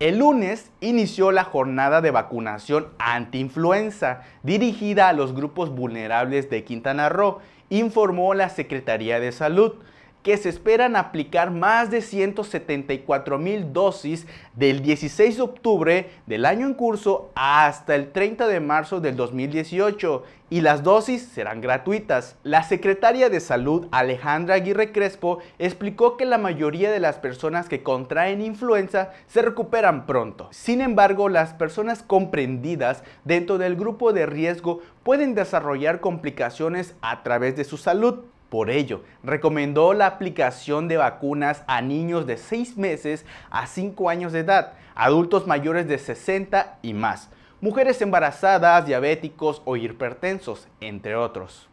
El lunes inició la jornada de vacunación anti-influenza dirigida a los grupos vulnerables de Quintana Roo, informó la Secretaría de Salud que se esperan aplicar más de 174 mil dosis del 16 de octubre del año en curso hasta el 30 de marzo del 2018 y las dosis serán gratuitas. La secretaria de Salud Alejandra Aguirre Crespo explicó que la mayoría de las personas que contraen influenza se recuperan pronto. Sin embargo, las personas comprendidas dentro del grupo de riesgo pueden desarrollar complicaciones a través de su salud. Por ello, recomendó la aplicación de vacunas a niños de 6 meses a 5 años de edad, adultos mayores de 60 y más, mujeres embarazadas, diabéticos o hipertensos, entre otros.